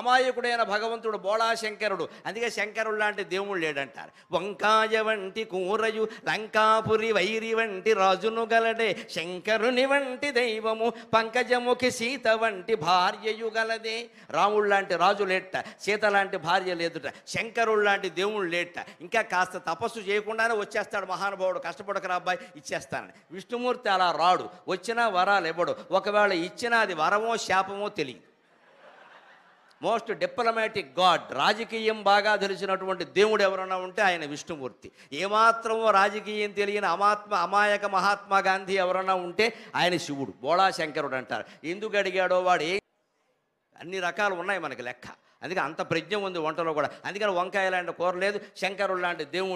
అమాయకుడైన భగవంతుడు బోళా శంకరుడు అందుకే శంకరుడు లాంటి దేవుడు లేడంటారు వంకాయ వంటి కూరయు లంకాపురి వైరి వంటి రాజును గలడే శంకరుని వంటి దైవము పంకజముఖి సీత వంటి భార్యయు గలదే రాముడు లాంటి రాజు లేట సీత లాంటి భార్య లేదుట శంకరుడు లాంటి దేవుడు లేట ఇంకా కాస్త తపస్సు చేయకుండానే వచ్చేస్తాడు మహానుభావుడు కష్టపడకరా అబ్బాయి ఇచ్చేస్తానని విష్ణుమూర్తి అలా రాడు వచ్చినా వరాలు ఇవ్వడు ఒకవేళ ఇచ్చినా అది వరమో శాపమో తెలియదు మోస్ట్ డిప్లొమాటిక్ గాడ్ రాజకీయం బాగా తెలిసినటువంటి దేవుడు ఎవరన్నా ఉంటే ఆయన విష్ణుమూర్తి ఏమాత్రం రాజకీయం తెలియని అమాత్మ అమాయక మహాత్మా గాంధీ ఎవరన్నా ఉంటే ఆయన శివుడు బోళా శంకరుడు అంటారు ఎందుకు అడిగాడో వాడు ఏ అన్ని రకాలు ఉన్నాయి మనకి లెక్క అందుకే అంత ప్రజ్ఞ ఉంది వంటలో కూడా అందుకని వంకాయ లాంటి కూర లేదు శంకరుడు లాంటి దేవుడు